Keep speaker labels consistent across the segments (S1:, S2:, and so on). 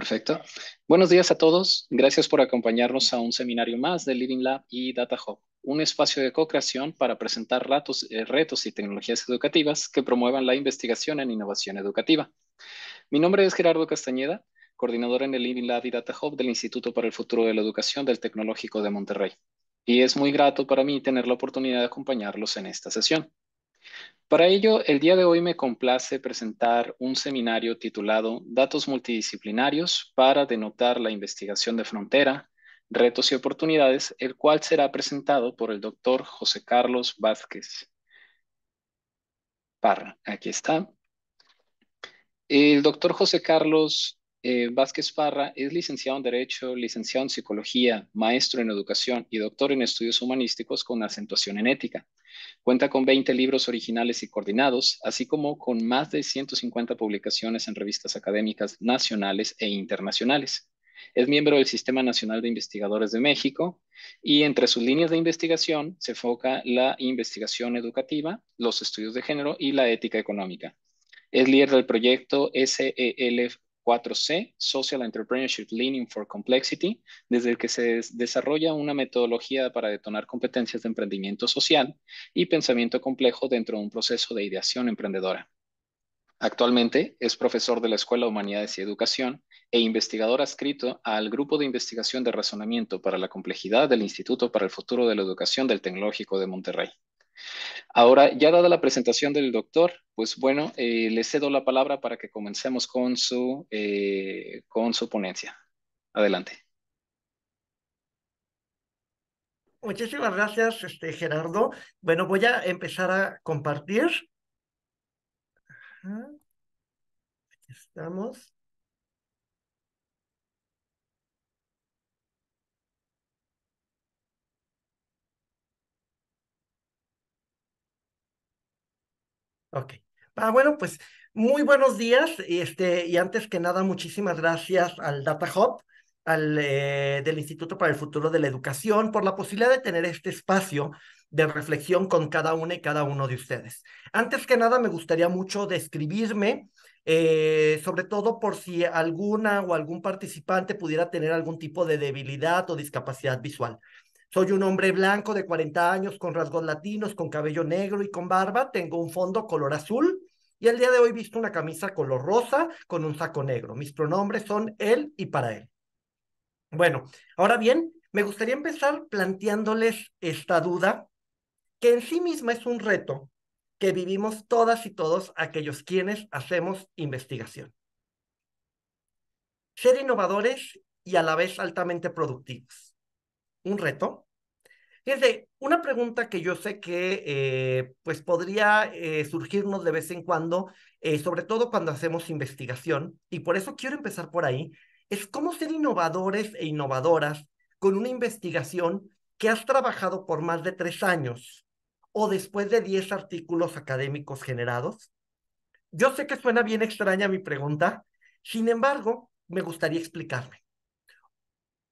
S1: Perfecto. Buenos días a todos. Gracias por acompañarnos a un seminario más de Living Lab y Data Hub, un espacio de co-creación para presentar eh, retos y tecnologías educativas que promuevan la investigación en innovación educativa. Mi nombre es Gerardo Castañeda, coordinador en el Living Lab y Data Hub del Instituto para el Futuro de la Educación del Tecnológico de Monterrey. Y es muy grato para mí tener la oportunidad de acompañarlos en esta sesión. Para ello, el día de hoy me complace presentar un seminario titulado Datos multidisciplinarios para denotar la investigación de frontera, retos y oportunidades, el cual será presentado por el doctor José Carlos Vázquez Parra. Aquí está. El doctor José Carlos eh, Vázquez Parra es licenciado en Derecho, licenciado en Psicología, maestro en Educación y doctor en Estudios Humanísticos con acentuación en Ética. Cuenta con 20 libros originales y coordinados, así como con más de 150 publicaciones en revistas académicas nacionales e internacionales. Es miembro del Sistema Nacional de Investigadores de México y entre sus líneas de investigación se enfoca la investigación educativa, los estudios de género y la ética económica. Es líder del proyecto SEL 4C, Social Entrepreneurship Leaning for Complexity, desde el que se desarrolla una metodología para detonar competencias de emprendimiento social y pensamiento complejo dentro de un proceso de ideación emprendedora. Actualmente es profesor de la Escuela de Humanidades y Educación e investigador adscrito al Grupo de Investigación de Razonamiento para la Complejidad del Instituto para el Futuro de la Educación del Tecnológico de Monterrey. Ahora, ya dada la presentación del doctor, pues bueno, eh, le cedo la palabra para que comencemos con su, eh, con su ponencia. Adelante.
S2: Muchísimas gracias, este, Gerardo. Bueno, voy a empezar a compartir. Aquí estamos. Ok. Ah, bueno, pues muy buenos días. Este, y antes que nada, muchísimas gracias al Data Hub, al, eh, del Instituto para el Futuro de la Educación, por la posibilidad de tener este espacio de reflexión con cada una y cada uno de ustedes. Antes que nada, me gustaría mucho describirme, eh, sobre todo por si alguna o algún participante pudiera tener algún tipo de debilidad o discapacidad visual. Soy un hombre blanco de 40 años con rasgos latinos, con cabello negro y con barba. Tengo un fondo color azul y el día de hoy visto una camisa color rosa con un saco negro. Mis pronombres son él y para él. Bueno, ahora bien, me gustaría empezar planteándoles esta duda, que en sí misma es un reto que vivimos todas y todos aquellos quienes hacemos investigación. Ser innovadores y a la vez altamente productivos un reto. de una pregunta que yo sé que eh, pues podría eh, surgirnos de vez en cuando, eh, sobre todo cuando hacemos investigación, y por eso quiero empezar por ahí, es cómo ser innovadores e innovadoras con una investigación que has trabajado por más de tres años o después de diez artículos académicos generados. Yo sé que suena bien extraña mi pregunta, sin embargo, me gustaría explicarme.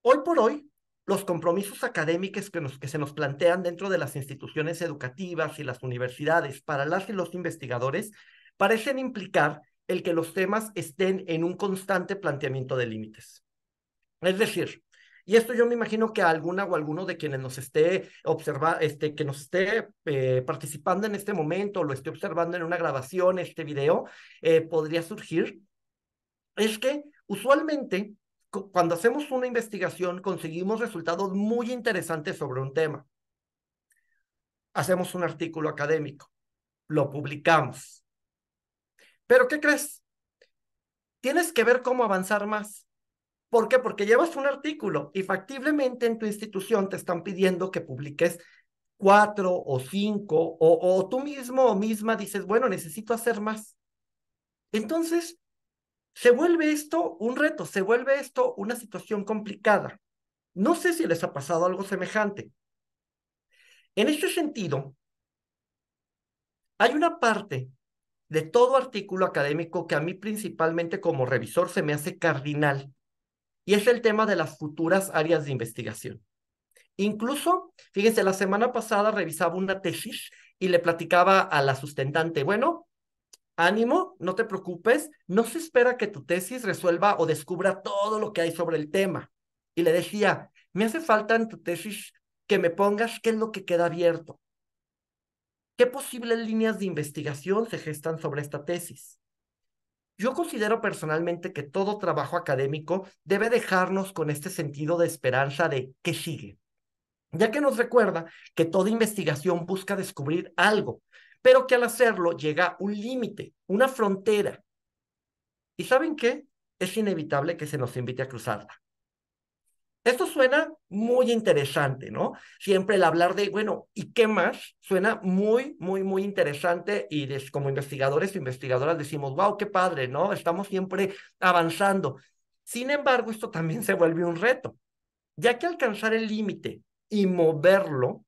S2: Hoy por hoy, los compromisos académicos que, nos, que se nos plantean dentro de las instituciones educativas y las universidades para las y los investigadores parecen implicar el que los temas estén en un constante planteamiento de límites. Es decir, y esto yo me imagino que alguna o alguno de quienes nos esté observa, este, que nos esté eh, participando en este momento, lo esté observando en una grabación, este video, eh, podría surgir, es que usualmente cuando hacemos una investigación conseguimos resultados muy interesantes sobre un tema. Hacemos un artículo académico, lo publicamos. Pero ¿qué crees? Tienes que ver cómo avanzar más. ¿Por qué? Porque llevas un artículo y factiblemente en tu institución te están pidiendo que publiques cuatro o cinco, o, tú mismo o misma dices, bueno, necesito hacer más. Entonces, se vuelve esto un reto, se vuelve esto una situación complicada. No sé si les ha pasado algo semejante. En este sentido, hay una parte de todo artículo académico que a mí principalmente como revisor se me hace cardinal, y es el tema de las futuras áreas de investigación. Incluso, fíjense, la semana pasada revisaba una tesis y le platicaba a la sustentante, bueno, Ánimo, no te preocupes, no se espera que tu tesis resuelva o descubra todo lo que hay sobre el tema. Y le decía, me hace falta en tu tesis que me pongas qué es lo que queda abierto. ¿Qué posibles líneas de investigación se gestan sobre esta tesis? Yo considero personalmente que todo trabajo académico debe dejarnos con este sentido de esperanza de qué sigue, ya que nos recuerda que toda investigación busca descubrir algo, pero que al hacerlo llega un límite, una frontera. ¿Y saben qué? Es inevitable que se nos invite a cruzarla. Esto suena muy interesante, ¿no? Siempre el hablar de, bueno, ¿y qué más? Suena muy, muy, muy interesante y como investigadores e investigadoras decimos, wow, qué padre, ¿no? Estamos siempre avanzando. Sin embargo, esto también se vuelve un reto, ya que alcanzar el límite y moverlo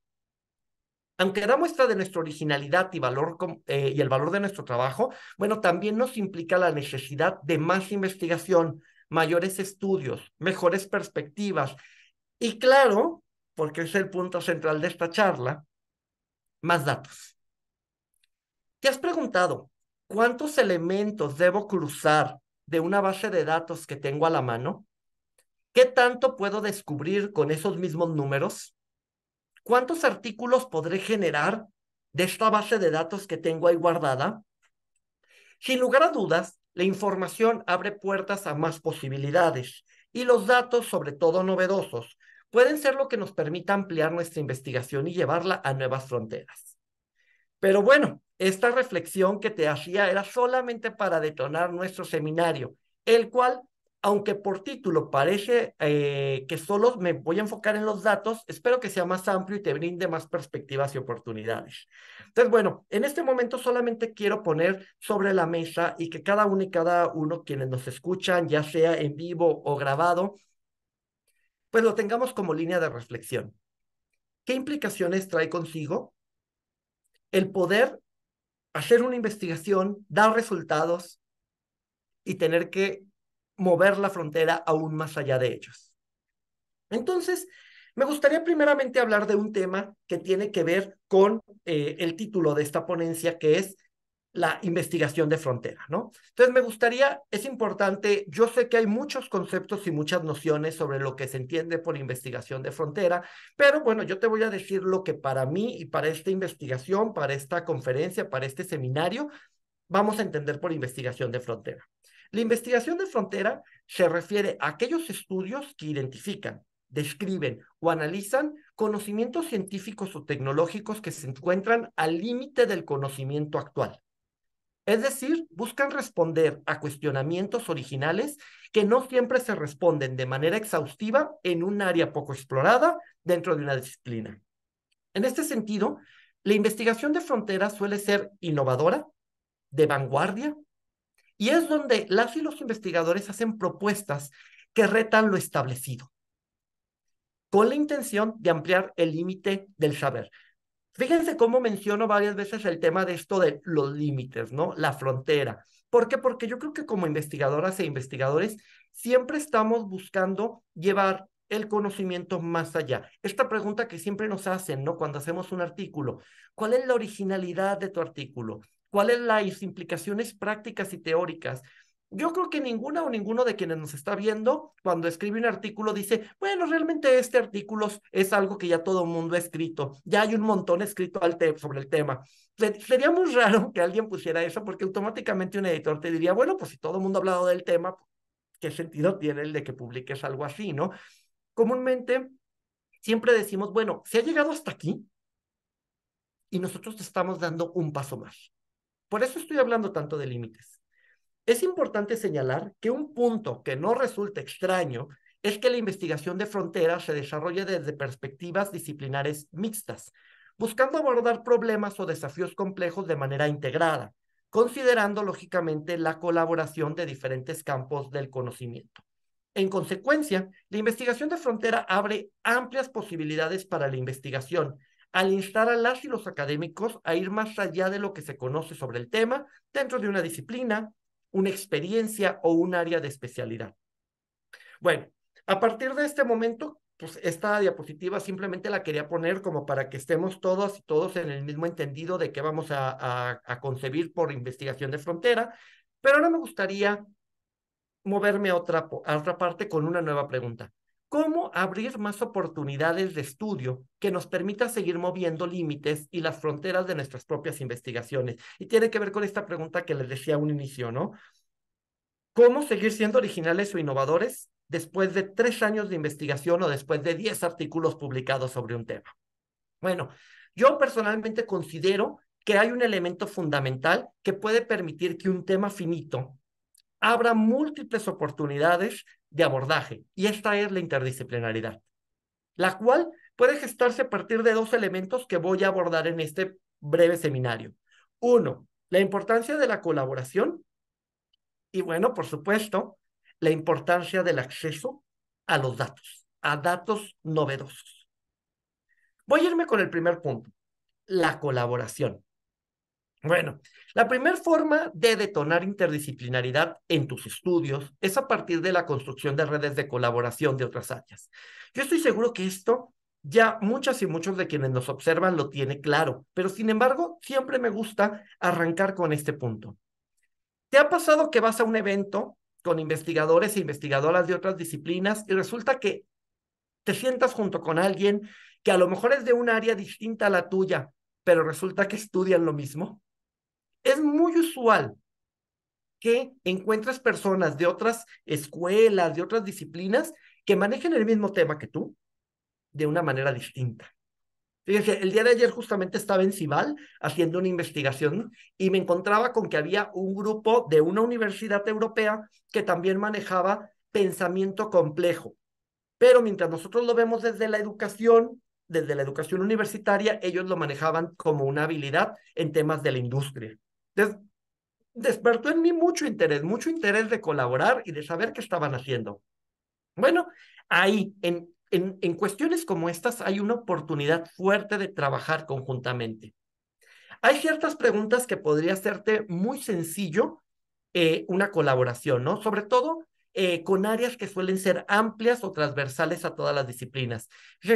S2: aunque da muestra de nuestra originalidad y, valor, eh, y el valor de nuestro trabajo, bueno, también nos implica la necesidad de más investigación, mayores estudios, mejores perspectivas. Y claro, porque es el punto central de esta charla, más datos. ¿Te has preguntado cuántos elementos debo cruzar de una base de datos que tengo a la mano? ¿Qué tanto puedo descubrir con esos mismos números? ¿Cuántos artículos podré generar de esta base de datos que tengo ahí guardada? Sin lugar a dudas, la información abre puertas a más posibilidades y los datos, sobre todo novedosos, pueden ser lo que nos permita ampliar nuestra investigación y llevarla a nuevas fronteras. Pero bueno, esta reflexión que te hacía era solamente para detonar nuestro seminario, el cual aunque por título parece eh, que solo me voy a enfocar en los datos, espero que sea más amplio y te brinde más perspectivas y oportunidades. Entonces, bueno, en este momento solamente quiero poner sobre la mesa y que cada uno y cada uno quienes nos escuchan, ya sea en vivo o grabado, pues lo tengamos como línea de reflexión. ¿Qué implicaciones trae consigo el poder hacer una investigación, dar resultados y tener que mover la frontera aún más allá de ellos. Entonces, me gustaría primeramente hablar de un tema que tiene que ver con eh, el título de esta ponencia, que es la investigación de frontera, ¿no? Entonces, me gustaría, es importante, yo sé que hay muchos conceptos y muchas nociones sobre lo que se entiende por investigación de frontera, pero bueno, yo te voy a decir lo que para mí y para esta investigación, para esta conferencia, para este seminario, vamos a entender por investigación de frontera. La investigación de frontera se refiere a aquellos estudios que identifican, describen o analizan conocimientos científicos o tecnológicos que se encuentran al límite del conocimiento actual. Es decir, buscan responder a cuestionamientos originales que no siempre se responden de manera exhaustiva en un área poco explorada dentro de una disciplina. En este sentido, la investigación de frontera suele ser innovadora, de vanguardia y es donde las y los investigadores hacen propuestas que retan lo establecido, con la intención de ampliar el límite del saber. Fíjense cómo menciono varias veces el tema de esto de los límites, ¿no? La frontera. ¿Por qué? Porque yo creo que como investigadoras e investigadores siempre estamos buscando llevar el conocimiento más allá. Esta pregunta que siempre nos hacen, ¿no? Cuando hacemos un artículo, ¿cuál es la originalidad de tu artículo? cuáles las implicaciones prácticas y teóricas. Yo creo que ninguna o ninguno de quienes nos está viendo, cuando escribe un artículo, dice, bueno, realmente este artículo es algo que ya todo el mundo ha escrito, ya hay un montón escrito al sobre el tema. Sería muy raro que alguien pusiera eso porque automáticamente un editor te diría, bueno, pues si todo el mundo ha hablado del tema, ¿qué sentido tiene el de que publiques algo así, no? Comúnmente siempre decimos, bueno, se ha llegado hasta aquí y nosotros estamos dando un paso más. Por eso estoy hablando tanto de límites. Es importante señalar que un punto que no resulta extraño es que la investigación de fronteras se desarrolla desde perspectivas disciplinares mixtas, buscando abordar problemas o desafíos complejos de manera integrada, considerando lógicamente la colaboración de diferentes campos del conocimiento. En consecuencia, la investigación de frontera abre amplias posibilidades para la investigación, al instar a las y los académicos a ir más allá de lo que se conoce sobre el tema dentro de una disciplina, una experiencia o un área de especialidad. Bueno, a partir de este momento, pues esta diapositiva simplemente la quería poner como para que estemos todos y todos en el mismo entendido de qué vamos a, concebir por investigación de frontera, pero ahora me gustaría moverme a otra parte con una nueva pregunta cómo abrir más oportunidades de estudio que nos permita seguir moviendo límites y las fronteras de nuestras propias investigaciones. Y tiene que ver con esta pregunta que les decía a un inicio, ¿no? ¿Cómo seguir siendo originales o innovadores después de tres años de investigación o después de diez artículos publicados sobre un tema? Bueno, yo personalmente considero que hay un elemento fundamental que puede permitir que un tema finito abra múltiples oportunidades de abordaje, y esta es la interdisciplinaridad, la cual puede gestarse a partir de dos elementos que voy a abordar en este breve seminario. Uno, la importancia de la colaboración y bueno, por supuesto, la importancia del acceso a los datos, a datos novedosos. Voy a irme con el primer punto, la colaboración. Bueno, la primera forma de detonar interdisciplinaridad en tus estudios es a partir de la construcción de redes de colaboración de otras áreas. Yo estoy seguro que esto ya muchas y muchos de quienes nos observan lo tiene claro, pero sin embargo siempre me gusta arrancar con este punto. ¿Te ha pasado que vas a un evento con investigadores e investigadoras de otras disciplinas y resulta que te sientas junto con alguien que a lo mejor es de un área distinta a la tuya, pero resulta que estudian lo mismo? es muy usual que encuentres personas de otras escuelas, de otras disciplinas, que manejen el mismo tema que tú de una manera distinta. Fíjese, el día de ayer justamente estaba en Cibal haciendo una investigación y me encontraba con que había un grupo de una universidad europea que también manejaba pensamiento complejo. Pero mientras nosotros lo vemos desde la educación, desde la educación universitaria, ellos lo manejaban como una habilidad en temas de la industria despertó en mí mucho interés, mucho interés de colaborar y de saber qué estaban haciendo. Bueno, ahí, en, cuestiones como estas, hay una oportunidad fuerte de trabajar conjuntamente. Hay ciertas preguntas que podría hacerte muy sencillo eh, una colaboración, ¿no? Sobre todo eh, con áreas que suelen ser amplias o transversales a todas las disciplinas.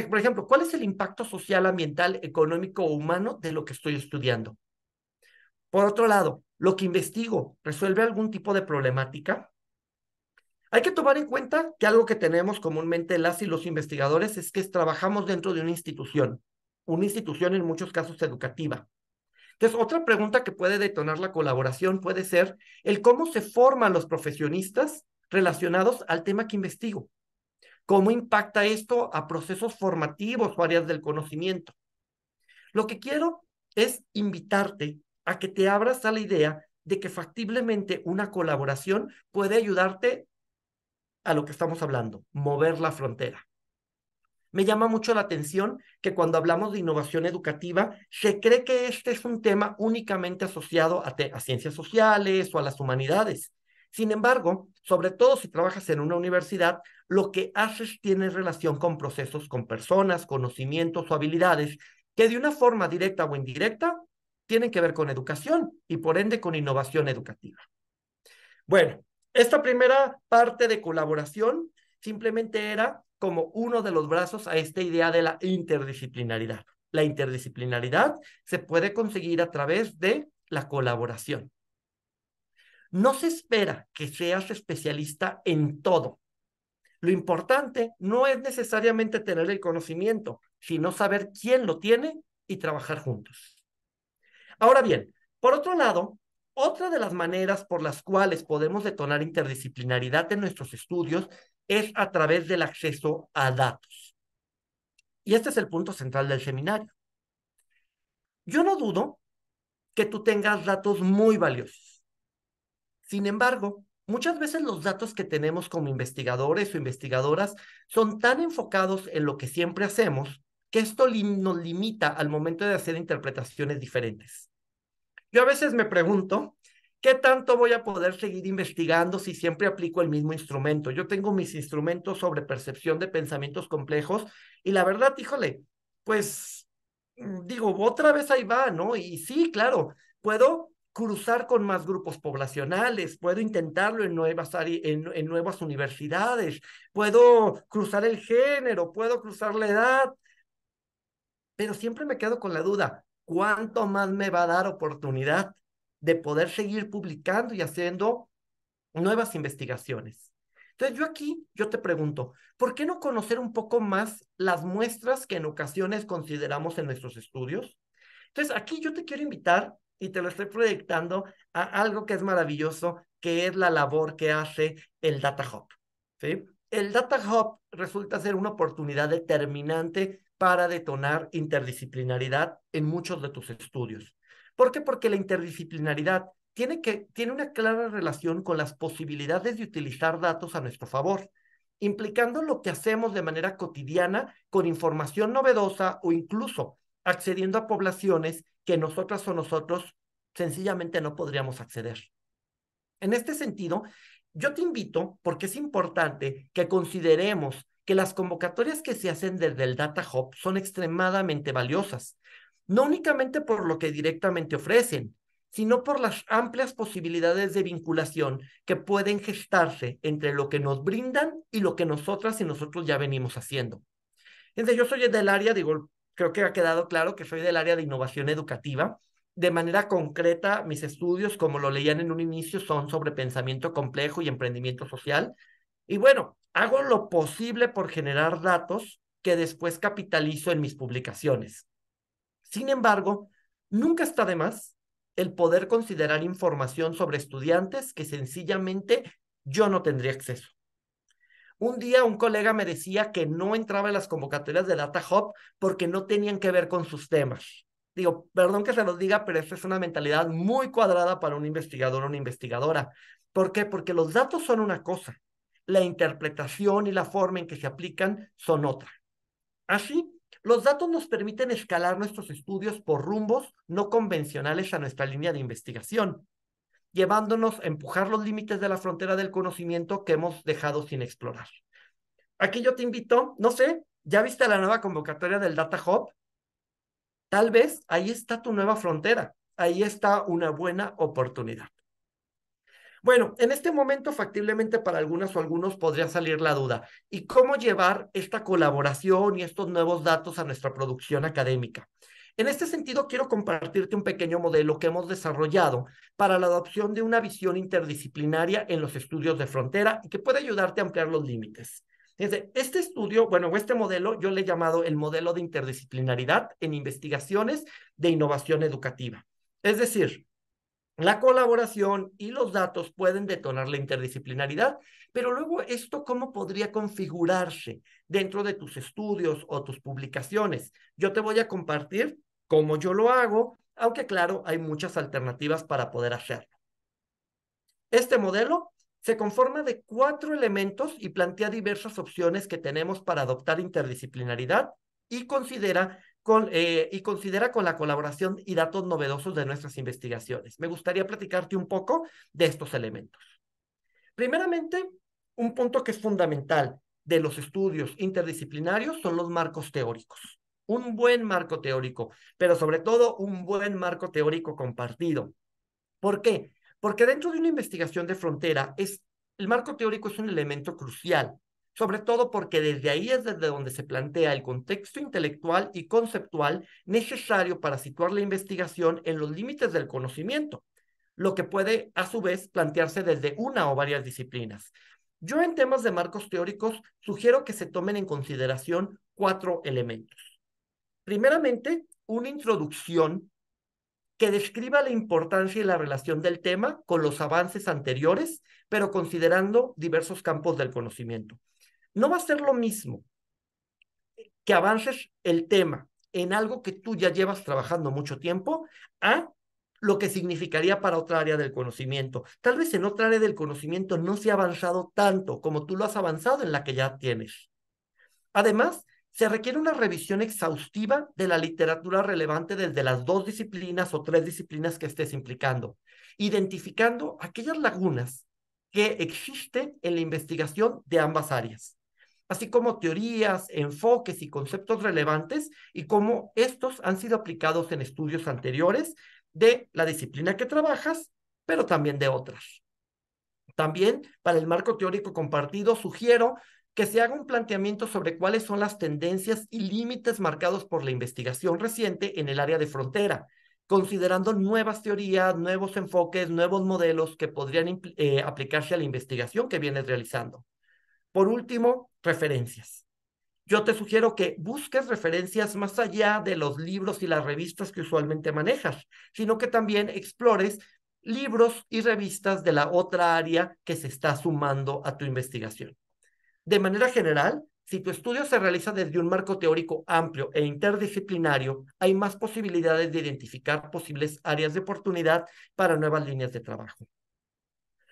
S2: Por ejemplo, ¿cuál es el impacto social, ambiental, económico o humano de lo que estoy estudiando? Por otro lado, lo que investigo resuelve algún tipo de problemática. Hay que tomar en cuenta que algo que tenemos comúnmente las y los investigadores es que trabajamos dentro de una institución, una institución en muchos casos educativa. Entonces, otra pregunta que puede detonar la colaboración puede ser el cómo se forman los profesionistas relacionados al tema que investigo. ¿Cómo impacta esto a procesos formativos o áreas del conocimiento? Lo que quiero es invitarte a que te abras a la idea de que factiblemente una colaboración puede ayudarte a lo que estamos hablando, mover la frontera. Me llama mucho la atención que cuando hablamos de innovación educativa, se cree que este es un tema únicamente asociado a, ciencias sociales o a las humanidades. Sin embargo, sobre todo si trabajas en una universidad, lo que haces tiene relación con procesos, con personas, conocimientos o habilidades que de una forma directa o indirecta tienen que ver con educación y por ende con innovación educativa. Bueno, esta primera parte de colaboración simplemente era como uno de los brazos a esta idea de la interdisciplinaridad. La interdisciplinaridad se puede conseguir a través de la colaboración. No se espera que seas especialista en todo. Lo importante no es necesariamente tener el conocimiento, sino saber quién lo tiene y trabajar juntos. Ahora bien, por otro lado, otra de las maneras por las cuales podemos detonar interdisciplinaridad en nuestros estudios es a través del acceso a datos. Y este es el punto central del seminario. Yo no dudo que tú tengas datos muy valiosos. Sin embargo, muchas veces los datos que tenemos como investigadores o investigadoras son tan enfocados en lo que siempre hacemos que esto nos limita al momento de hacer interpretaciones diferentes. Yo a veces me pregunto, ¿qué tanto voy a poder seguir investigando si siempre aplico el mismo instrumento? Yo tengo mis instrumentos sobre percepción de pensamientos complejos y la verdad, híjole, pues mm, digo, otra vez ahí va, ¿no? Y sí, claro, puedo cruzar con más grupos poblacionales, puedo intentarlo en nuevas, en, nuevas universidades, puedo cruzar el género, puedo cruzar la edad, pero siempre me quedo con la duda, ¿cuánto más me va a dar oportunidad de poder seguir publicando y haciendo nuevas investigaciones? Entonces yo aquí, yo te pregunto, ¿por qué no conocer un poco más las muestras que en ocasiones consideramos en nuestros estudios? Entonces aquí yo te quiero invitar y te lo estoy proyectando a algo que es maravilloso, que es la labor que hace el Data Hub. El Data Hub resulta ser una oportunidad determinante para detonar interdisciplinaridad en muchos de tus estudios. ¿Por qué? Porque la interdisciplinaridad tiene, que, tiene una clara relación con las posibilidades de utilizar datos a nuestro favor, implicando lo que hacemos de manera cotidiana con información novedosa o incluso accediendo a poblaciones que nosotras o nosotros sencillamente no podríamos acceder. En este sentido, yo te invito, porque es importante que consideremos que las convocatorias que se hacen desde el Data Hub son extremadamente valiosas, no únicamente por lo que directamente ofrecen, sino por las amplias posibilidades de vinculación que pueden gestarse entre lo que nos brindan y lo que nosotras y nosotros ya venimos haciendo. Entonces, yo soy del área, digo, creo que ha quedado claro que soy del área de innovación educativa. De manera concreta, mis estudios, como lo leían en un inicio, son sobre pensamiento complejo y emprendimiento social. Y bueno, hago lo posible por generar datos que después capitalizo en mis publicaciones. Sin embargo, nunca está de más el poder considerar información sobre estudiantes que sencillamente yo no tendría acceso. Un día un colega me decía que no entraba en las convocatorias de Data Hub porque no tenían que ver con sus temas. Digo, perdón que se los diga, pero esa es una mentalidad muy cuadrada para un investigador o una investigadora. ¿Por qué? Porque los datos son una cosa, la interpretación y la forma en que se aplican son otra. Así, los datos nos permiten escalar nuestros estudios por rumbos no convencionales a nuestra línea de investigación, llevándonos a empujar los límites de la frontera del conocimiento que hemos dejado sin explorar. Aquí yo te invito, no sé, ¿ya viste la nueva convocatoria del Data Hub? Tal vez ahí está tu nueva frontera, ahí está una buena oportunidad. Bueno, en este momento factiblemente para algunas o algunos podría salir la duda. ¿Y cómo llevar esta colaboración y estos nuevos datos a nuestra producción académica? En este sentido, quiero compartirte un pequeño modelo que hemos desarrollado para la adopción de una visión interdisciplinaria en los estudios de frontera y que puede ayudarte a ampliar los límites. Este estudio, bueno, este modelo yo le he llamado el modelo de interdisciplinaridad en investigaciones de innovación educativa. Es decir, la colaboración y los datos pueden detonar la interdisciplinaridad, pero luego esto cómo podría configurarse dentro de tus estudios o tus publicaciones. Yo te voy a compartir cómo yo lo hago, aunque claro, hay muchas alternativas para poder hacerlo. Este modelo se conforma de cuatro elementos y plantea diversas opciones que tenemos para adoptar interdisciplinaridad y considera eh, y considera con la colaboración y datos novedosos de nuestras investigaciones. Me gustaría platicarte un poco de estos elementos. Primeramente, un punto que es fundamental de los estudios interdisciplinarios son los marcos teóricos. Un buen marco teórico, pero sobre todo un buen marco teórico compartido. ¿Por qué? Porque dentro de una investigación de frontera es el marco teórico es un elemento crucial sobre todo porque desde ahí es desde donde se plantea el contexto intelectual y conceptual necesario para situar la investigación en los límites del conocimiento, lo que puede a su vez plantearse desde una o varias disciplinas. Yo en temas de marcos teóricos sugiero que se tomen en consideración cuatro elementos. Primeramente, una introducción que describa la importancia y la relación del tema con los avances anteriores, pero considerando diversos campos del conocimiento no va a ser lo mismo que avances el tema en algo que tú ya llevas trabajando mucho tiempo a lo que significaría para otra área del conocimiento. Tal vez en otra área del conocimiento no se ha avanzado tanto como tú lo has avanzado en la que ya tienes. Además, se requiere una revisión exhaustiva de la literatura relevante desde las dos disciplinas o tres disciplinas que estés implicando, identificando aquellas lagunas que existen en la investigación de ambas áreas así como teorías, enfoques y conceptos relevantes y cómo estos han sido aplicados en estudios anteriores de la disciplina que trabajas, pero también de otras. También para el marco teórico compartido sugiero que se haga un planteamiento sobre cuáles son las tendencias y límites marcados por la investigación reciente en el área de frontera, considerando nuevas teorías, nuevos enfoques, nuevos modelos que podrían eh, aplicarse a la investigación que vienes realizando. Por último, referencias. Yo te sugiero que busques referencias más allá de los libros y las revistas que usualmente manejas, sino que también explores libros y revistas de la otra área que se está sumando a tu investigación. De manera general, si tu estudio se realiza desde un marco teórico amplio e interdisciplinario, hay más posibilidades de identificar posibles áreas de oportunidad para nuevas líneas de trabajo.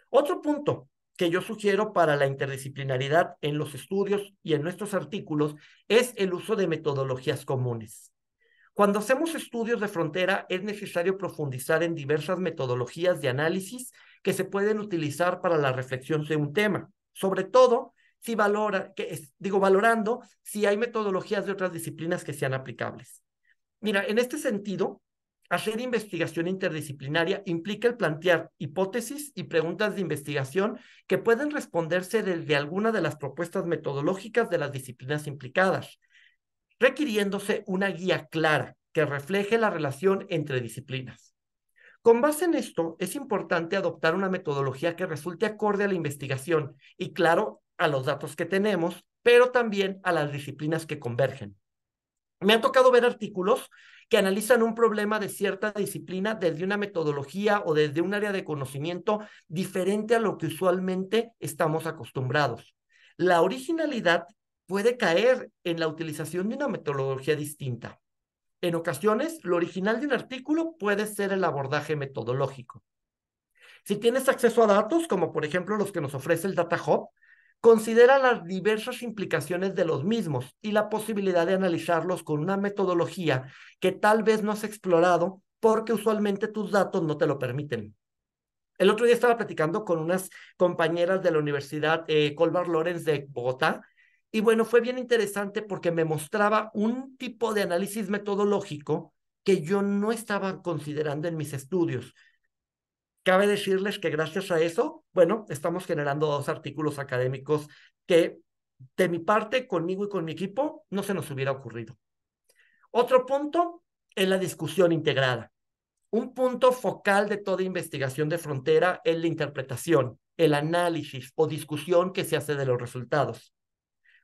S2: Otro punto, que yo sugiero para la interdisciplinaridad en los estudios y en nuestros artículos es el uso de metodologías comunes. Cuando hacemos estudios de frontera es necesario profundizar en diversas metodologías de análisis que se pueden utilizar para la reflexión de un tema, sobre todo si valora, que digo, valorando si hay metodologías de otras disciplinas que sean aplicables. Mira, en este sentido, Hacer investigación interdisciplinaria implica el plantear hipótesis y preguntas de investigación que pueden responderse desde alguna de las propuestas metodológicas de las disciplinas implicadas, requiriéndose una guía clara que refleje la relación entre disciplinas. Con base en esto, es importante adoptar una metodología que resulte acorde a la investigación y, claro, a los datos que tenemos, pero también a las disciplinas que convergen. Me ha tocado ver artículos que analizan un problema de cierta disciplina desde una metodología o desde un área de conocimiento diferente a lo que usualmente estamos acostumbrados. La originalidad puede caer en la utilización de una metodología distinta. En ocasiones, lo original de un artículo puede ser el abordaje metodológico. Si tienes acceso a datos, como por ejemplo los que nos ofrece el Data Hub, considera las diversas implicaciones de los mismos y la posibilidad de analizarlos con una metodología que tal vez no has explorado porque usualmente tus datos no te lo permiten. El otro día estaba platicando con unas compañeras de la Universidad eh, Lorenz de Bogotá y bueno, fue bien interesante porque me mostraba un tipo de análisis metodológico que yo no estaba considerando en mis estudios. Cabe decirles que gracias a eso, bueno, estamos generando dos artículos académicos que de mi parte, conmigo y con mi equipo, no se nos hubiera ocurrido. Otro punto es la discusión integrada. Un punto focal de toda investigación de frontera es la interpretación, el análisis o discusión que se hace de los resultados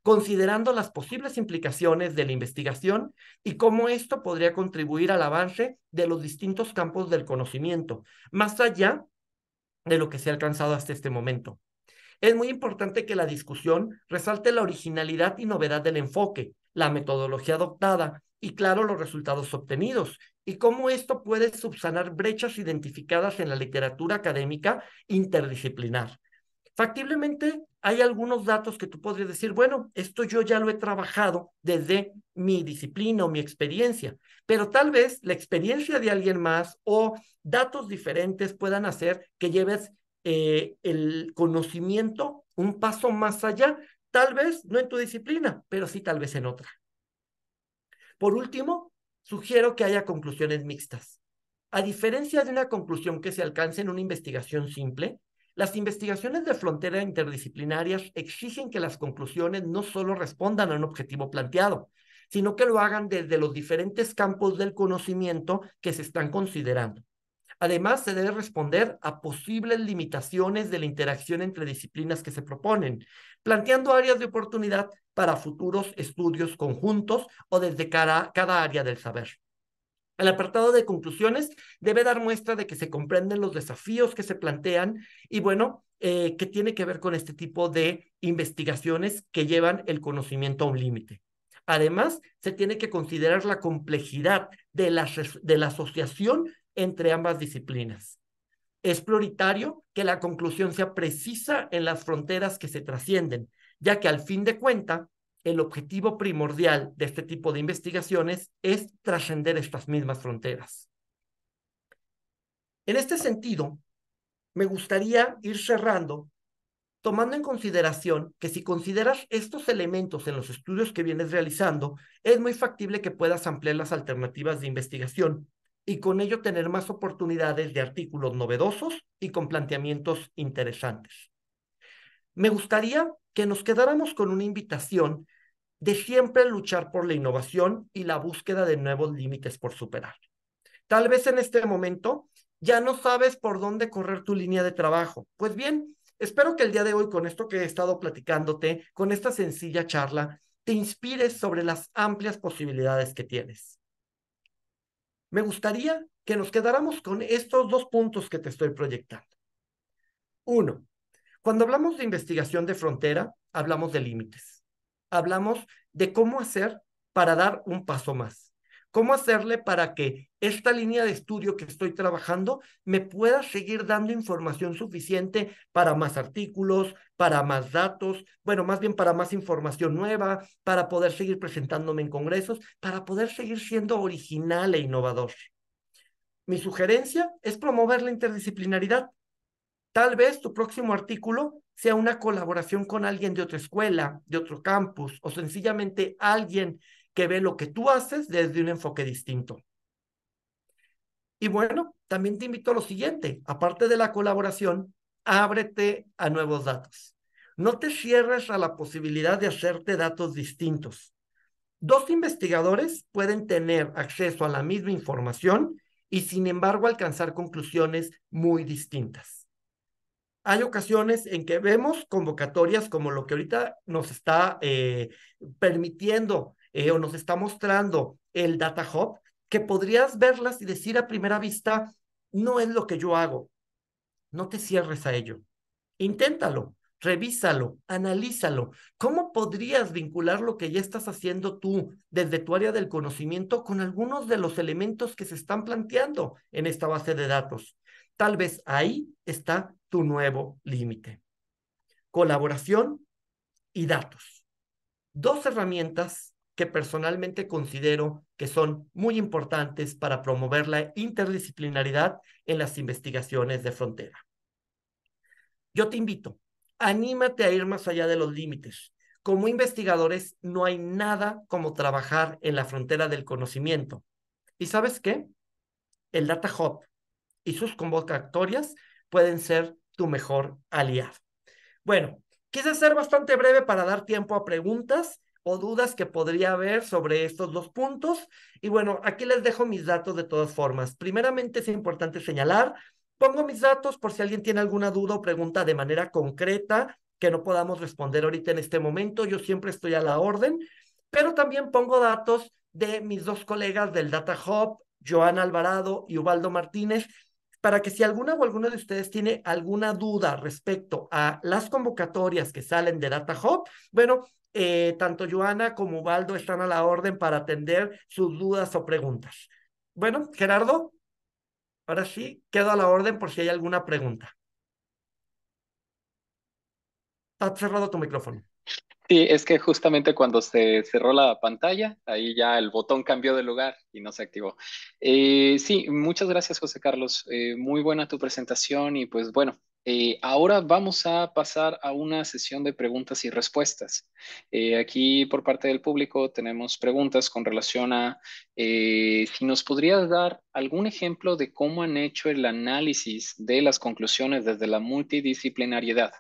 S2: considerando las posibles implicaciones de la investigación y cómo esto podría contribuir al avance de los distintos campos del conocimiento, más allá de lo que se ha alcanzado hasta este momento. Es muy importante que la discusión resalte la originalidad y novedad del enfoque, la metodología adoptada y, claro, los resultados obtenidos, y cómo esto puede subsanar brechas identificadas en la literatura académica interdisciplinar. Factiblemente, hay algunos datos que tú podrías decir, bueno, esto yo ya lo he trabajado desde mi disciplina o mi experiencia, pero tal vez la experiencia de alguien más o datos diferentes puedan hacer que lleves eh, el conocimiento un paso más allá, tal vez no en tu disciplina, pero sí tal vez en otra. Por último, sugiero que haya conclusiones mixtas. A diferencia de una conclusión que se alcance en una investigación simple, las investigaciones de frontera interdisciplinarias exigen que las conclusiones no solo respondan a un objetivo planteado, sino que lo hagan desde los diferentes campos del conocimiento que se están considerando. Además, se debe responder a posibles limitaciones de la interacción entre disciplinas que se proponen, planteando áreas de oportunidad para futuros estudios conjuntos o desde cada área del saber. El apartado de conclusiones debe dar muestra de que se comprenden los desafíos que se plantean y bueno, eh, que tiene que ver con este tipo de investigaciones que llevan el conocimiento a un límite. Además, se tiene que considerar la complejidad de la, de la asociación entre ambas disciplinas. Es prioritario que la conclusión sea precisa en las fronteras que se trascienden, ya que al fin de cuentas, el objetivo primordial de este tipo de investigaciones es trascender estas mismas fronteras. En este sentido, me gustaría ir cerrando tomando en consideración que si consideras estos elementos en los estudios que vienes realizando, es muy factible que puedas ampliar las alternativas de investigación y con ello tener más oportunidades de artículos novedosos y con planteamientos interesantes. Me gustaría que nos quedáramos con una invitación de siempre luchar por la innovación y la búsqueda de nuevos límites por superar. Tal vez en este momento ya no sabes por dónde correr tu línea de trabajo. Pues bien, espero que el día de hoy, con esto que he estado platicándote, con esta sencilla charla, te inspires sobre las amplias posibilidades que tienes. Me gustaría que nos quedáramos con estos dos puntos que te estoy proyectando. Uno, cuando hablamos de investigación de frontera, hablamos de límites, hablamos de cómo hacer para dar un paso más, cómo hacerle para que esta línea de estudio que estoy trabajando me pueda seguir dando información suficiente para más artículos, para más datos, bueno, más bien para más información nueva, para poder seguir presentándome en congresos, para poder seguir siendo original e innovador. Mi sugerencia es promover la interdisciplinaridad Tal vez tu próximo artículo sea una colaboración con alguien de otra escuela, de otro campus, o sencillamente alguien que ve lo que tú haces desde un enfoque distinto. Y bueno, también te invito a lo siguiente, aparte de la colaboración, ábrete a nuevos datos. No te cierres a la posibilidad de hacerte datos distintos. Dos investigadores pueden tener acceso a la misma información y sin embargo alcanzar conclusiones muy distintas hay ocasiones en que vemos convocatorias como lo que ahorita nos está eh, permitiendo eh, o nos está mostrando el Data Hub, que podrías verlas y decir a primera vista, no es lo que yo hago. No te cierres a ello. Inténtalo, revísalo, analízalo. ¿Cómo podrías vincular lo que ya estás haciendo tú desde tu área del conocimiento con algunos de los elementos que se están planteando en esta base de datos? Tal vez ahí está tu nuevo límite. Colaboración y datos. Dos herramientas que personalmente considero que son muy importantes para promover la interdisciplinaridad en las investigaciones de frontera. Yo te invito, anímate a ir más allá de los límites. Como investigadores, no hay nada como trabajar en la frontera del conocimiento. ¿Y sabes qué? El Data Hub y sus convocatorias pueden ser tu mejor aliado. Bueno, quise ser bastante breve para dar tiempo a preguntas o dudas que podría haber sobre estos dos puntos. Y bueno, aquí les dejo mis datos de todas formas. Primeramente es importante señalar, pongo mis datos por si alguien tiene alguna duda o pregunta de manera concreta que no podamos responder ahorita en este momento. Yo siempre estoy a la orden, pero también pongo datos de mis dos colegas del Data Hub, Joan Alvarado y Ubaldo Martínez, para que si alguna o alguno de ustedes tiene alguna duda respecto a las convocatorias que salen de Data Hub, bueno, eh, tanto Joana como Baldo están a la orden para atender sus dudas o preguntas. Bueno, Gerardo, ahora sí, quedo a la orden por si hay alguna pregunta. Está cerrado tu micrófono.
S1: Sí, es que justamente cuando se cerró la pantalla, ahí ya el botón cambió de lugar y no se activó. Eh, sí, muchas gracias José Carlos, eh, muy buena tu presentación y pues bueno, eh, ahora vamos a pasar a una sesión de preguntas y respuestas. aquí por parte del público tenemos preguntas con relación a si nos podrías dar algún ejemplo de cómo han hecho el análisis de las conclusiones desde la multidisciplinariedad.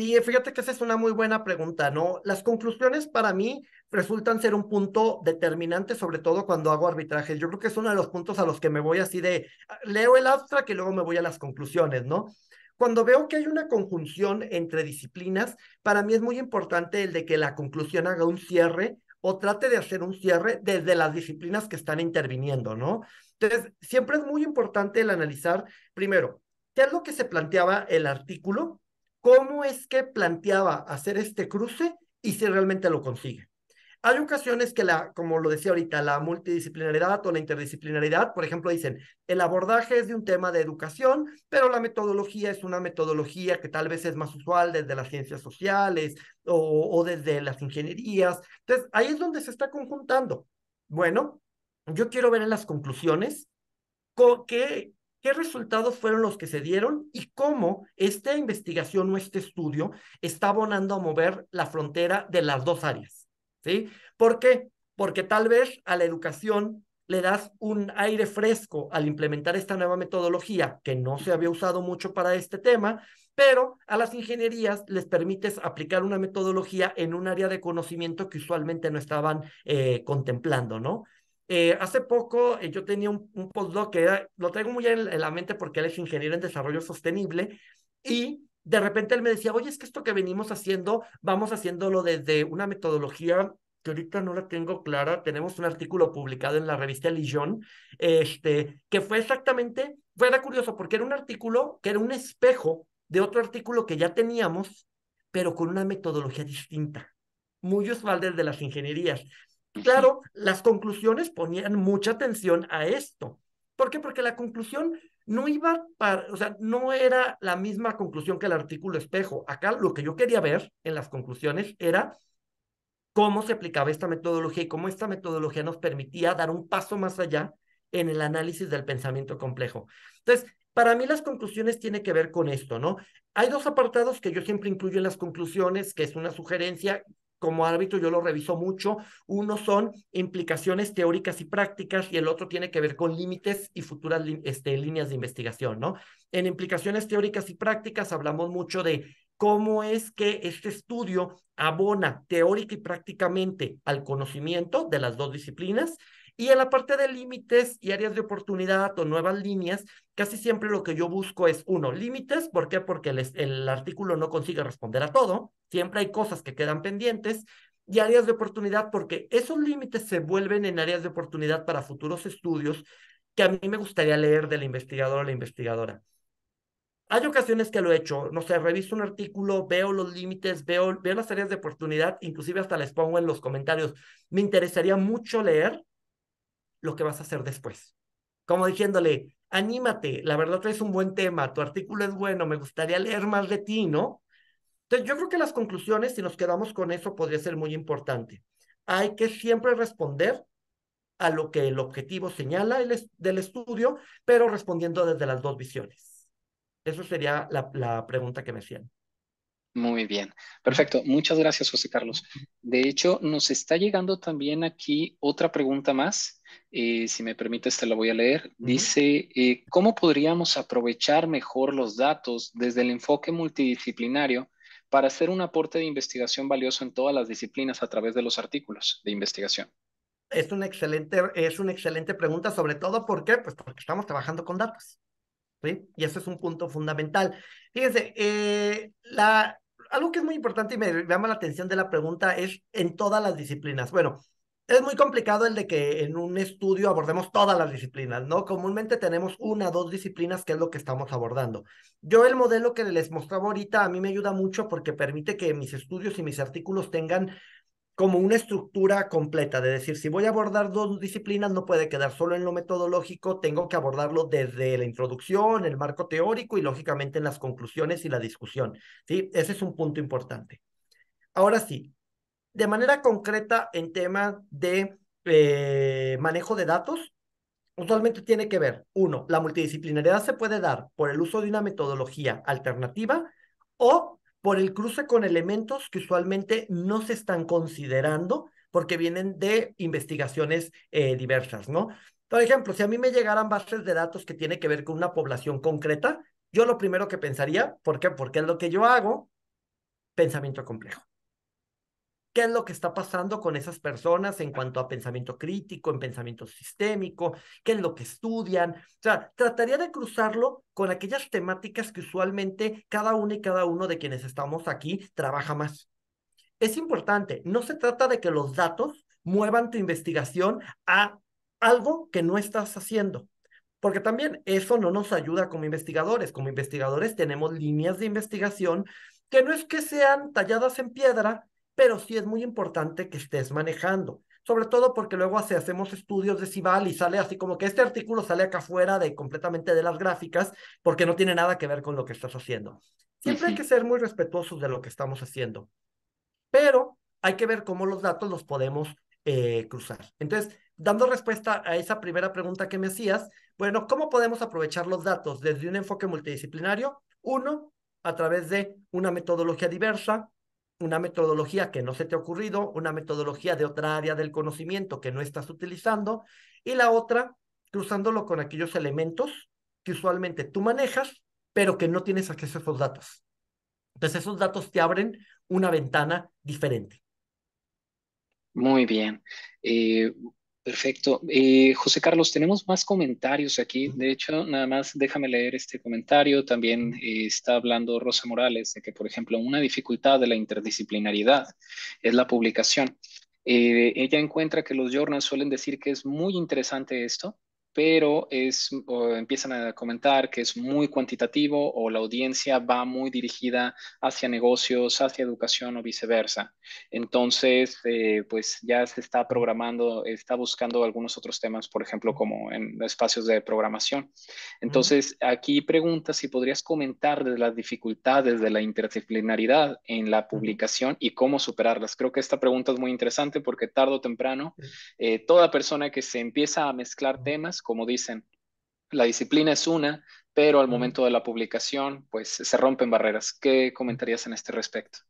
S2: Y fíjate que esa es una muy buena pregunta, ¿no? Las conclusiones para mí resultan ser un punto determinante, sobre todo cuando hago arbitraje. Yo creo que es uno de los puntos a los que me voy así de, ah, leo el abstract y luego me voy a las conclusiones, ¿no? Cuando veo que hay una conjunción entre disciplinas, para mí es muy importante el de que la conclusión haga un cierre o trate de hacer un cierre desde las disciplinas que están interviniendo, ¿no? Entonces, siempre es muy importante el analizar, primero, qué es lo que se planteaba el artículo, cómo es que planteaba hacer este cruce y si realmente lo consigue. Hay ocasiones que, la, como lo decía ahorita, la multidisciplinaridad o la interdisciplinaridad, por ejemplo, dicen, el abordaje es de un tema de educación, pero la metodología es una metodología que tal vez es más usual desde las ciencias sociales o, o desde las ingenierías. Entonces, ahí es donde se está conjuntando. Bueno, yo quiero ver en las conclusiones qué, qué resultados fueron los que se dieron y cómo esta investigación o este estudio está abonando a mover la frontera de las dos áreas. ¿Sí? ¿Por qué? Porque tal vez a la educación le das un aire fresco al implementar esta nueva metodología que no se había usado mucho para este tema, pero a las ingenierías les permites aplicar una metodología en un área de conocimiento que usualmente no estaban eh, contemplando, ¿no? Eh, hace poco eh, yo tenía un, postdoc que era, lo traigo muy en, la mente porque él es ingeniero en desarrollo sostenible y de repente él me decía, oye, es que esto que venimos haciendo, vamos haciéndolo desde una metodología que ahorita no la tengo clara, tenemos un artículo publicado en la revista Lijon, este, que fue exactamente, fue era curioso porque era un artículo que era un espejo de otro artículo que ya teníamos, pero con una metodología distinta muy usual desde las ingenierías. Claro, las conclusiones ponían mucha atención a esto. ¿Por qué? Porque la conclusión no iba para, o sea, no era la misma conclusión que el artículo espejo. Acá lo que yo quería ver en las conclusiones era cómo se aplicaba esta metodología y cómo esta metodología nos permitía dar un paso más allá en el análisis del pensamiento complejo. Entonces, para mí las conclusiones tienen que ver con esto, ¿no? Hay dos apartados que yo siempre incluyo en las conclusiones, que es una sugerencia como árbitro yo lo reviso mucho. Uno son implicaciones teóricas y prácticas y el otro tiene que ver con límites y futuras este, líneas de investigación, ¿no? En implicaciones teóricas y prácticas hablamos mucho de cómo es que este estudio abona teórica y prácticamente al conocimiento de las dos disciplinas y en la parte de límites y áreas de oportunidad o nuevas líneas, casi siempre lo que yo busco es, uno, límites, ¿por qué? Porque el, artículo no consigue responder a todo, siempre hay cosas que quedan pendientes, y áreas de oportunidad porque esos límites se vuelven en áreas de oportunidad para futuros estudios que a mí me gustaría leer del investigador o la investigadora. Hay ocasiones que lo he hecho, no sé, reviso un artículo, veo los límites, veo, veo las áreas de oportunidad, inclusive hasta les pongo en los comentarios, me interesaría mucho leer lo que vas a hacer después. Como diciéndole, anímate, la verdad es un buen tema, tu artículo es bueno, me gustaría leer más de ti, ¿no? Entonces yo creo que las conclusiones, si nos quedamos con eso, podría ser muy importante. Hay que siempre responder a lo que el objetivo señala del estudio, pero respondiendo desde las dos visiones. Eso sería la pregunta que me hacían.
S1: Muy bien, perfecto. Muchas gracias, José Carlos. De hecho, nos está llegando también aquí otra pregunta más. Eh, si me permite te la voy a leer. Dice, eh, ¿cómo podríamos aprovechar mejor los datos desde el enfoque multidisciplinario para hacer un aporte de investigación valioso en todas las disciplinas a través de los artículos de investigación?
S2: Es una excelente, es una excelente pregunta, sobre todo porque, pues, porque estamos trabajando con datos. ¿sí? Y ese es un punto fundamental. Fíjense, eh, la, algo que es muy importante y me llama la atención de la pregunta es en todas las disciplinas. Bueno, es muy complicado el de que en un estudio abordemos todas las disciplinas, ¿no? Comúnmente tenemos una, dos disciplinas que es lo que estamos abordando. Yo el modelo que les mostraba ahorita a mí me ayuda mucho porque permite que mis estudios y mis artículos tengan como una estructura completa, de decir, si voy a abordar dos disciplinas, no puede quedar solo en lo metodológico, tengo que abordarlo desde la introducción, el marco teórico y lógicamente en las conclusiones y la discusión. ¿sí? Ese es un punto importante. Ahora sí, de manera concreta en tema de eh, manejo de datos, usualmente tiene que ver, uno, la multidisciplinariedad se puede dar por el uso de una metodología alternativa o por el cruce con elementos que usualmente no se están considerando porque vienen de investigaciones eh, diversas, ¿no? Por ejemplo, si a mí me llegaran bases de datos que tiene que ver con una población concreta, yo lo primero que pensaría, ¿por qué? Porque es lo que yo hago, pensamiento complejo qué es lo que está pasando con esas personas en cuanto a pensamiento crítico, en pensamiento sistémico, qué es lo que estudian. O sea, trataría de cruzarlo con aquellas temáticas que usualmente cada uno y cada uno de quienes estamos aquí trabaja más. Es importante, no se trata de que los datos muevan tu investigación a algo que no estás haciendo. Porque también eso no nos ayuda como investigadores. Como investigadores tenemos líneas de investigación que no es que sean talladas en piedra, pero sí es muy importante que estés manejando. Sobre todo porque luego hacemos estudios de Cibal y sale así como que este artículo sale acá afuera de completamente de las gráficas porque no tiene nada que ver con lo que estás haciendo. Siempre hay que ser muy respetuosos de lo que estamos haciendo, pero hay que ver cómo los datos los podemos eh, cruzar. Entonces, dando respuesta a esa primera pregunta que me hacías, bueno, ¿cómo podemos aprovechar los datos desde un enfoque multidisciplinario? Uno, a través de una metodología diversa, una metodología que no se te ha ocurrido, una metodología de otra área del conocimiento que no estás utilizando, y la otra, cruzándolo con aquellos elementos que usualmente tú manejas, pero que no tienes acceso a esos datos. Entonces esos datos te abren una ventana diferente.
S1: Muy bien. Eh, Perfecto. Eh, José Carlos, tenemos más comentarios aquí. De hecho, nada más déjame leer este comentario. También eh, está hablando Rosa Morales de que, por ejemplo, una dificultad de la interdisciplinaridad es la publicación. Eh, ella encuentra que los journals suelen decir que es muy interesante esto, pero es, empiezan a comentar que es muy cuantitativo o la audiencia va muy dirigida hacia negocios, hacia educación o viceversa. Entonces, eh, pues ya se está programando, está buscando algunos otros temas, por ejemplo, como en espacios de programación. Entonces, aquí pregunta si podrías comentar de las dificultades de la interdisciplinaridad en la publicación y cómo superarlas. Creo que esta pregunta es muy interesante porque tarde o temprano, eh, toda persona que se empieza a mezclar temas, como dicen. La disciplina es una, pero al momento de la publicación, pues se rompen barreras. ¿Qué comentarías en este respecto?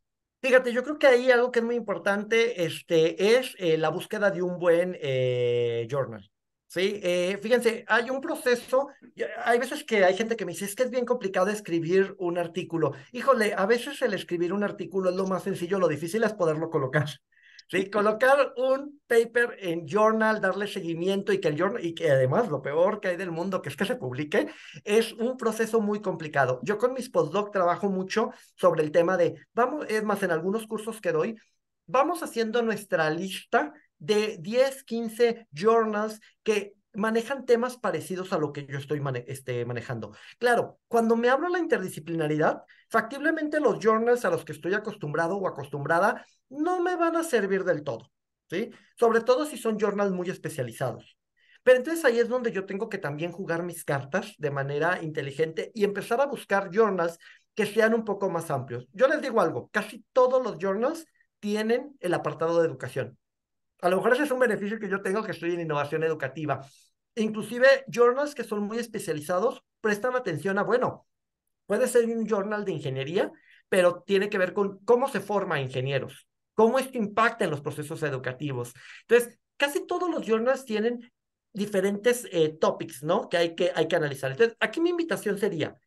S2: Fíjate, yo creo que ahí algo que es muy importante este, es eh, la búsqueda de un buen eh, journal. Sí, eh, fíjense, hay un proceso, hay veces que hay gente que me dice, es que es bien complicado escribir un artículo. Híjole, a veces el escribir un artículo es lo más sencillo, lo difícil es poderlo colocar. ¿sí? Colocar un paper en journal, darle seguimiento y que el journal, y que además lo peor que hay del mundo, que es que se publique, es un proceso muy complicado. Yo con mis postdoc trabajo mucho sobre el tema de, vamos, es más, en algunos cursos que doy, vamos haciendo nuestra lista de 10, 15 journals que manejan temas parecidos a lo que yo estoy este, manejando. Claro, cuando me hablo de la interdisciplinaridad, factiblemente los journals a los que estoy acostumbrado o acostumbrada no me van a servir del todo, ¿sí? Sobre todo si son journals muy especializados. Pero entonces ahí es donde yo tengo que también jugar mis cartas de manera inteligente y empezar a buscar journals que sean un poco más amplios. Yo les digo algo, casi todos los journals tienen el apartado de educación. A lo mejor ese es un beneficio que yo tengo que estoy en innovación educativa. Inclusive journals que son muy especializados prestan atención a, bueno, Puede ser un journal de ingeniería, pero tiene que ver con cómo se forma ingenieros, cómo esto impacta en los procesos educativos. Entonces, casi todos los journals tienen diferentes eh, topics, ¿no? Que hay, que hay que analizar. Entonces, aquí mi invitación sería,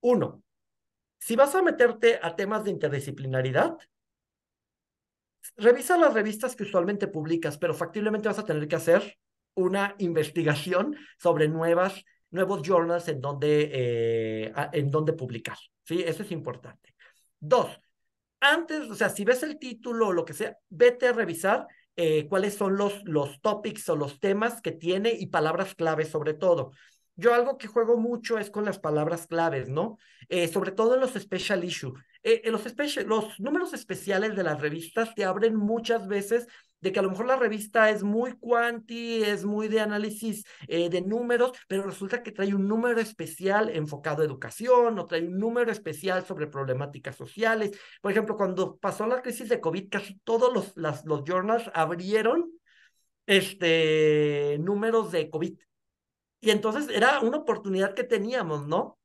S2: uno, si vas a meterte a temas de interdisciplinaridad, revisa las revistas que usualmente publicas, pero factiblemente vas a tener que hacer una investigación sobre nuevas nuevos journals en donde, eh, en donde publicar. ¿sí? Eso es importante. Dos, antes, o sea, si ves el título o lo que sea, vete a revisar eh, cuáles son los, los topics o los temas que tiene y palabras clave sobre todo. Yo algo que juego mucho es con las palabras claves, ¿no? Eh, sobre todo en los special issue. en los, los números especiales de las revistas te abren muchas veces de que a lo mejor la revista es muy cuanti, es muy de análisis eh, de números, pero resulta que trae un número especial enfocado a educación o trae un número especial sobre problemáticas sociales. Por ejemplo, cuando pasó la crisis de COVID, casi todos los, los journals abrieron este, números de COVID. Y entonces era una oportunidad que teníamos, ¿no?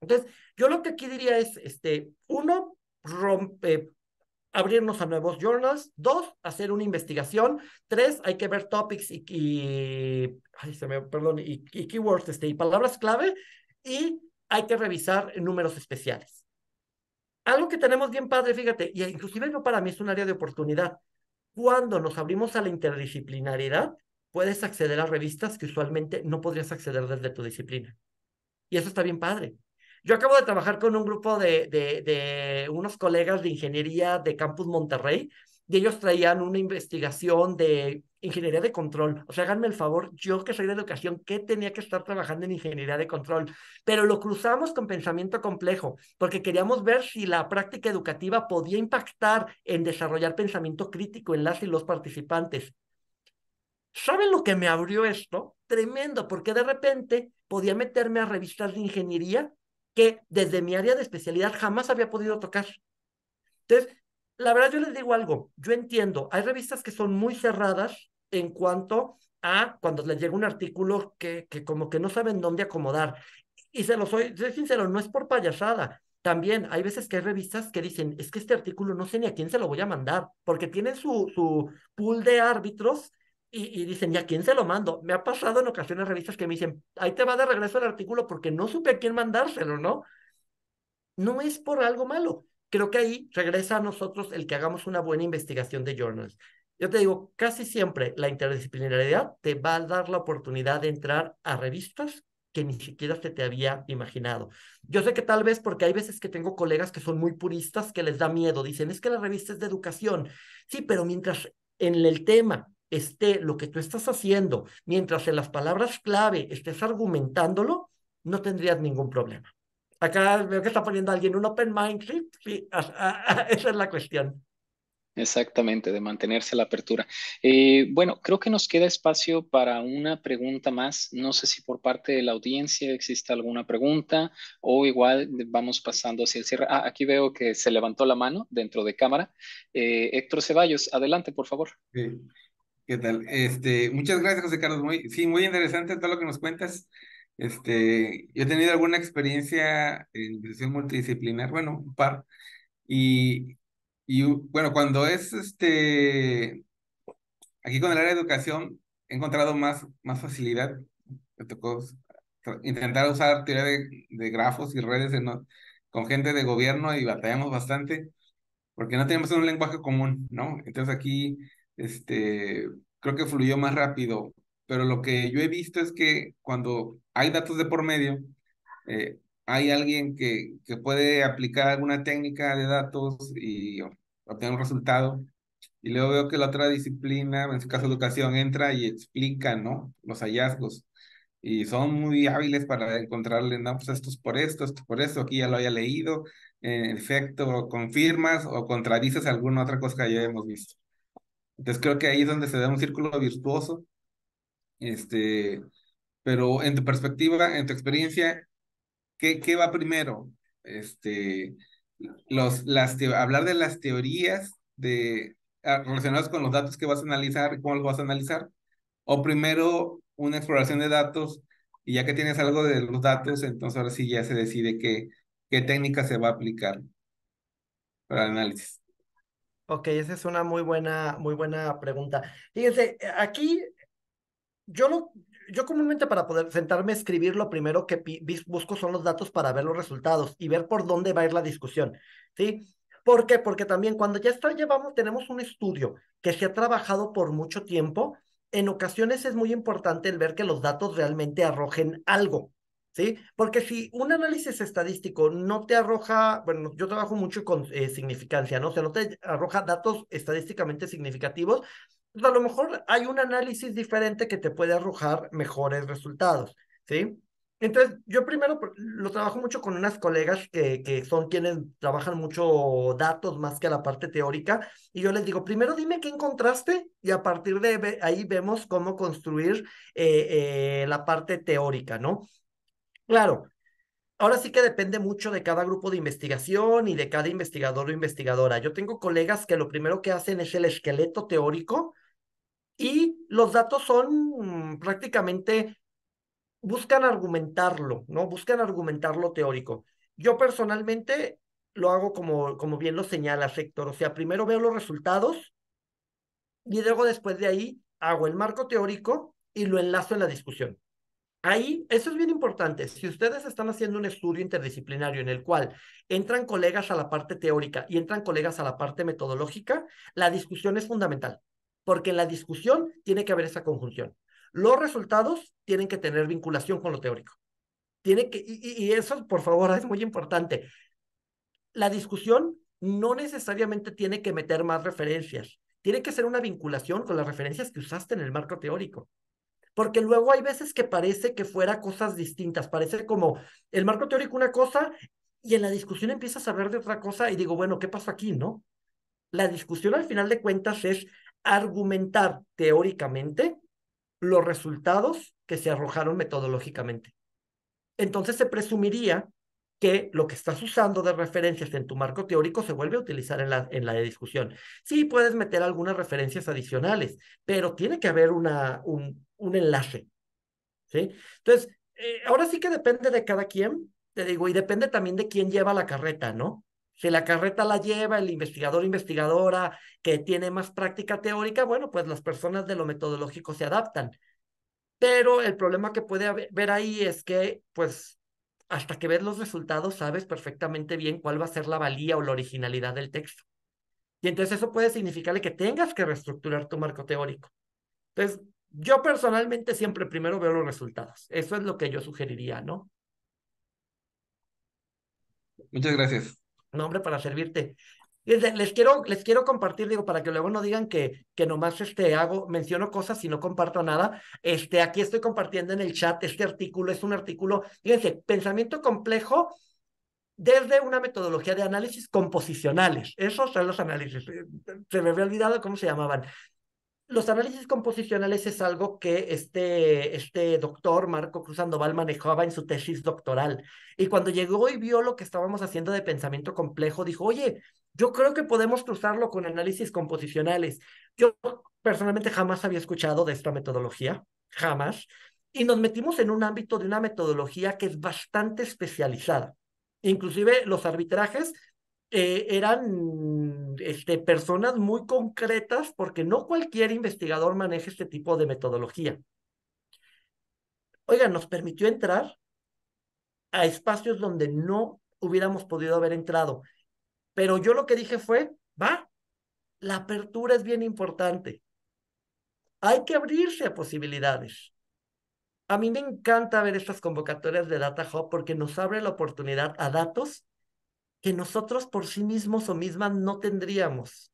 S2: Entonces, yo lo que aquí diría es, este, uno, rompe, abrirnos a nuevos journals. Dos, hacer una investigación. Tres, hay que ver topics y, keywords este, y palabras clave. Y hay que revisar números especiales. Algo que tenemos bien padre, fíjate, y inclusive para mí es un área de oportunidad. Cuando nos abrimos a la interdisciplinariedad puedes acceder a revistas que usualmente no podrías acceder desde tu disciplina. Y eso está bien padre. Yo acabo de trabajar con un grupo de, unos colegas de ingeniería de Campus Monterrey y ellos traían una investigación de ingeniería de control. O sea, háganme el favor, yo que soy de educación, ¿qué tenía que estar trabajando en ingeniería de control? Pero lo cruzamos con pensamiento complejo, porque queríamos ver si la práctica educativa podía impactar en desarrollar pensamiento crítico en las y los participantes. ¿Saben lo que me abrió esto? Tremendo, porque de repente podía meterme a revistas de ingeniería que desde mi área de especialidad jamás había podido tocar. Entonces, la verdad yo les digo algo, yo entiendo, hay revistas que son muy cerradas en cuanto a cuando les llega un artículo que, que como que no saben dónde acomodar. Y se lo soy, soy sincero, no es por payasada. También hay veces que hay revistas que dicen, es que este artículo no sé ni a quién se lo voy a mandar, porque tienen su, su pool de árbitros y, dicen, ¿y a quién se lo mando? Me ha pasado en ocasiones revistas que me dicen, ahí te va de regreso el artículo porque no supe a quién mandárselo, ¿no? No es por algo malo. Creo que ahí regresa a nosotros el que hagamos una buena investigación de journals. Yo te digo, casi siempre la interdisciplinariedad te va a dar la oportunidad de entrar a revistas que ni siquiera se te había imaginado. Yo sé que tal vez porque hay veces que tengo colegas que son muy puristas que les da miedo, dicen, es que la revista es de educación. Sí, pero mientras en el tema esté lo que tú estás haciendo, mientras en las palabras clave estés argumentándolo, no tendrías ningún problema. Acá veo que está poniendo alguien un open mind, sí, esa es la cuestión.
S1: Exactamente, de mantenerse la apertura. Eh, bueno, creo que nos queda espacio para una pregunta más. No sé si por parte de la audiencia existe alguna pregunta o igual vamos pasando hacia el cierre. Ah, aquí veo que se levantó la mano dentro de cámara. Eh, Héctor Ceballos, adelante, por favor.
S3: Sí. ¿Qué tal? Este,
S1: muchas gracias, José Carlos. sí, muy interesante todo lo que nos cuentas.
S3: Este, yo he tenido alguna experiencia en investigación multidisciplinar, bueno, un par. Y, y bueno, cuando es este, aquí con el área de educación, he encontrado más, más facilidad. Me tocó intentar usar teoría de, de grafos y redes con gente de gobierno y batallamos bastante porque no tenemos un lenguaje común, ¿no? Entonces aquí este, creo que fluyó más rápido. Pero lo que yo he visto es que cuando hay datos de por medio, eh, hay alguien que, que puede aplicar alguna técnica de datos y obtener un resultado. Y luego veo que la otra disciplina, en su caso educación, entra y explica, ¿no? Los hallazgos. Y son muy hábiles para encontrarle, no, pues esto es por esto, esto por esto, aquí ya lo haya leído. En efecto, confirmas o contradices alguna otra cosa que ya hemos visto. Entonces creo que ahí es donde se da un círculo virtuoso. Este, pero en tu perspectiva, en tu experiencia, ¿qué, qué va primero? Este, los, las hablar de las teorías de, ah, relacionadas con los datos que vas a analizar y cómo los vas a analizar, o primero una exploración de datos y ya que tienes algo de los datos, entonces ahora sí ya se decide qué técnica se va a aplicar para el análisis.
S2: Ok, esa es una muy buena, muy buena pregunta. Fíjense, eh, aquí yo no, yo comúnmente para poder sentarme a escribir, lo primero que busco son los datos para ver los resultados y ver por dónde va a ir la discusión, ¿sí? ¿Por qué? Porque también cuando ya está, llevamos, tenemos un estudio que se ha trabajado por mucho tiempo, en ocasiones es muy importante el ver que los datos realmente arrojen algo, ¿sí? Porque si un análisis estadístico no te arroja, bueno, yo trabajo mucho con eh, significancia, ¿no? O sea, no te arroja datos estadísticamente significativos, pues, a lo mejor hay un análisis diferente que te puede arrojar mejores resultados, ¿sí? Entonces, yo primero lo trabajo mucho con unas colegas que, que son quienes trabajan mucho datos más que la parte teórica, y yo les digo, primero dime qué encontraste y a partir de ahí vemos cómo construir eh, eh, la parte teórica, ¿no? Claro, ahora sí que depende mucho de cada grupo de investigación y de cada investigador o investigadora. Yo tengo colegas que lo primero que hacen es el esqueleto teórico y los datos son prácticamente, buscan argumentarlo, ¿no? Buscan argumentarlo lo teórico. Yo personalmente lo hago como, como bien lo señala Héctor, o sea, primero veo los resultados y luego después de ahí hago el marco teórico y lo enlazo en la discusión. Ahí, eso es bien importante. Si ustedes están haciendo un estudio interdisciplinario en el cual entran colegas a la parte teórica y entran colegas a la parte metodológica, la discusión es fundamental, porque en la discusión tiene que haber esa conjunción. Los resultados tienen que tener vinculación con lo teórico. Tiene que, y eso, por favor, es muy importante. La discusión no necesariamente tiene que meter más referencias, tiene que ser una vinculación con las referencias que usaste en el marco teórico porque luego hay veces que parece que fuera cosas distintas, parece como el marco teórico una cosa y en la discusión empiezas a hablar de otra cosa y digo, bueno, ¿qué pasó aquí, no? La discusión al final de cuentas es argumentar teóricamente los resultados que se arrojaron metodológicamente. Entonces se presumiría que lo que estás usando de referencias en tu marco teórico se vuelve a utilizar en la, en la discusión. Sí, puedes meter algunas referencias adicionales, pero tiene que haber una, un, enlace. ¿sí? Entonces, eh, ahora sí que depende de cada quien, te digo, y depende también de quién lleva la carreta, ¿no? Si la carreta la lleva el investigador, investigadora que tiene más práctica teórica, bueno, pues las personas de lo metodológico se adaptan. Pero el problema que puede haber, ahí es que, pues, hasta que ves los resultados sabes perfectamente bien cuál va a ser la valía o la originalidad del texto. Y entonces eso puede significarle que tengas que reestructurar tu marco teórico. Entonces, yo personalmente siempre primero veo los resultados. Eso es lo que yo sugeriría, ¿no?
S3: Muchas gracias.
S2: Nombre para servirte. Les quiero, les quiero compartir, digo, para que luego no digan que, que nomás este, hago, menciono cosas y no comparto nada. Este, aquí estoy compartiendo en el chat este artículo, es un artículo, fíjense, pensamiento complejo desde una metodología de análisis composicionales. Esos son los análisis. Eh, se me había olvidado cómo se llamaban. Los análisis composicionales es algo que este, este doctor Marco Cruz Sandoval manejaba en su tesis doctoral. Y cuando llegó y vio lo que estábamos haciendo de pensamiento complejo, dijo, oye, yo creo que podemos cruzarlo con análisis composicionales. Yo personalmente jamás había escuchado de esta metodología, jamás, y nos metimos en un ámbito de una metodología que es bastante especializada. Inclusive los arbitrajes eh, eran este, personas muy concretas porque no cualquier investigador maneja este tipo de metodología. Oiga, nos permitió entrar a espacios donde no hubiéramos podido haber entrado. Pero yo lo que dije fue, va, la apertura es bien importante. Hay que abrirse a posibilidades. A mí me encanta ver estas convocatorias de Data Hub porque nos abre la oportunidad a datos que nosotros por sí mismos o mismas no tendríamos.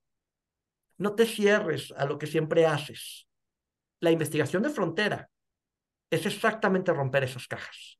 S2: No te cierres a lo que siempre haces. La investigación de frontera es exactamente romper esas cajas.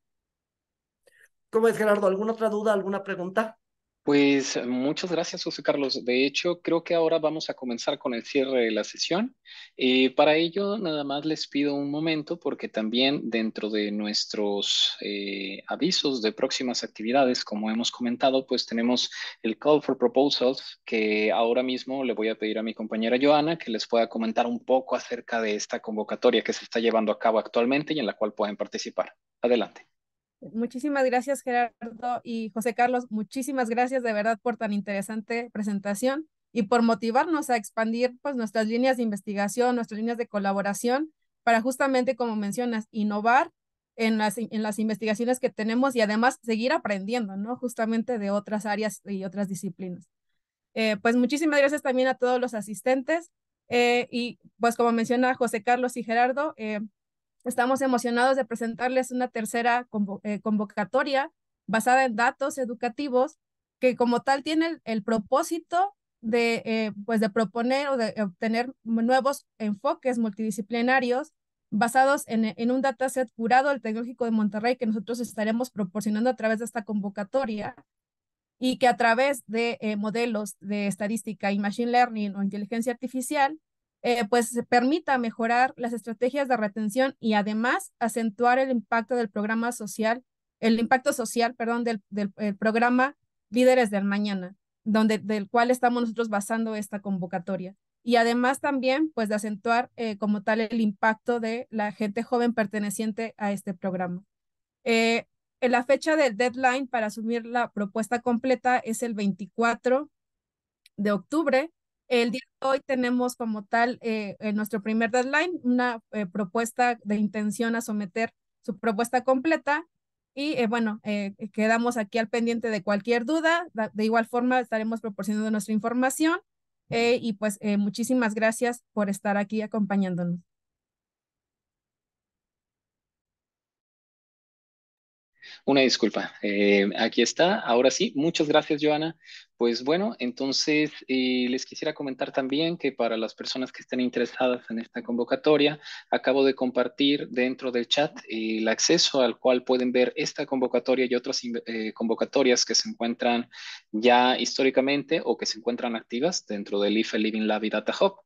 S2: ¿Cómo es, Gerardo? ¿Alguna otra duda, alguna pregunta?
S1: Pues muchas gracias, José Carlos. De hecho, creo que ahora vamos a comenzar con el cierre de la sesión. Eh, para ello, nada más les pido un momento porque también dentro de nuestros eh, avisos de próximas actividades, como hemos comentado, pues tenemos el Call for Proposals, que ahora mismo le voy a pedir a mi compañera Joana que les pueda comentar un poco acerca de esta convocatoria que se está llevando a cabo actualmente y en la cual pueden participar. Adelante.
S4: Muchísimas gracias, Gerardo y José Carlos. Muchísimas gracias de verdad por tan interesante presentación y por motivarnos a expandir pues, nuestras líneas de investigación, nuestras líneas de colaboración para justamente, como mencionas, innovar en las, en las investigaciones que tenemos y además seguir aprendiendo, ¿no? Justamente de otras áreas y otras disciplinas. Eh, pues muchísimas gracias también a todos los asistentes eh, y pues como menciona José Carlos y Gerardo, eh, Estamos emocionados de presentarles una tercera eh, convocatoria basada en datos educativos que como tal tiene el, propósito de, eh, pues de proponer o de obtener nuevos enfoques multidisciplinarios basados en, un dataset curado del Tecnológico de Monterrey que nosotros estaremos proporcionando a través de esta convocatoria y que a través de eh, modelos de estadística y machine learning o inteligencia artificial eh, pues permita mejorar las estrategias de retención y además acentuar el impacto del programa social, el impacto social, perdón, del, del programa Líderes del Mañana, donde, del cual estamos nosotros basando esta convocatoria. Y además también, pues, de acentuar eh, como tal el impacto de la gente joven perteneciente a este programa. Eh, la fecha del deadline para asumir la propuesta completa es el 24 de octubre el día de hoy tenemos como tal eh, en nuestro primer deadline una eh, propuesta de intención a someter su propuesta completa y eh, bueno, quedamos aquí al pendiente de cualquier duda. De igual forma estaremos proporcionando nuestra información y pues muchísimas gracias por estar aquí acompañándonos.
S1: Una disculpa. Eh, aquí está. Ahora sí, muchas gracias, Joana. Pues bueno, entonces eh, les quisiera comentar también que para las personas que estén interesadas en esta convocatoria, acabo de compartir dentro del chat eh, el acceso al cual pueden ver esta convocatoria y otras convocatorias que se encuentran ya históricamente o que se encuentran activas dentro del IFE Living Lab y Data Hub.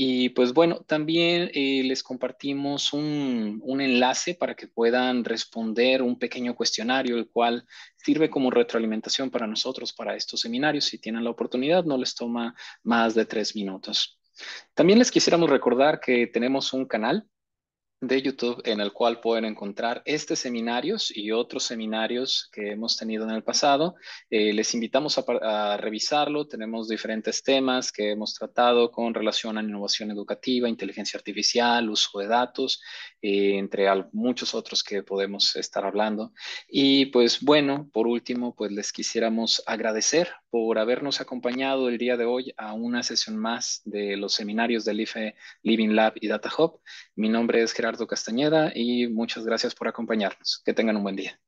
S1: Y pues bueno, también eh, les compartimos un, un, enlace para que puedan responder un pequeño cuestionario, el cual sirve como retroalimentación para nosotros, para estos seminarios. Si tienen la oportunidad, no les toma más de tres minutos. También les quisiéramos recordar que tenemos un canal de YouTube en el cual pueden encontrar este seminarios y otros seminarios que hemos tenido en el pasado. Eh, les invitamos a, revisarlo. Tenemos diferentes temas que hemos tratado con relación a innovación educativa, inteligencia artificial, uso de datos, eh, entre muchos otros que podemos estar hablando. Y pues bueno, por último, pues les quisiéramos agradecer por habernos acompañado el día de hoy a una sesión más de los seminarios del IFE Living Lab y Data Hub. Mi nombre es Gerardo Castañeda y muchas gracias por acompañarnos. Que tengan un buen día.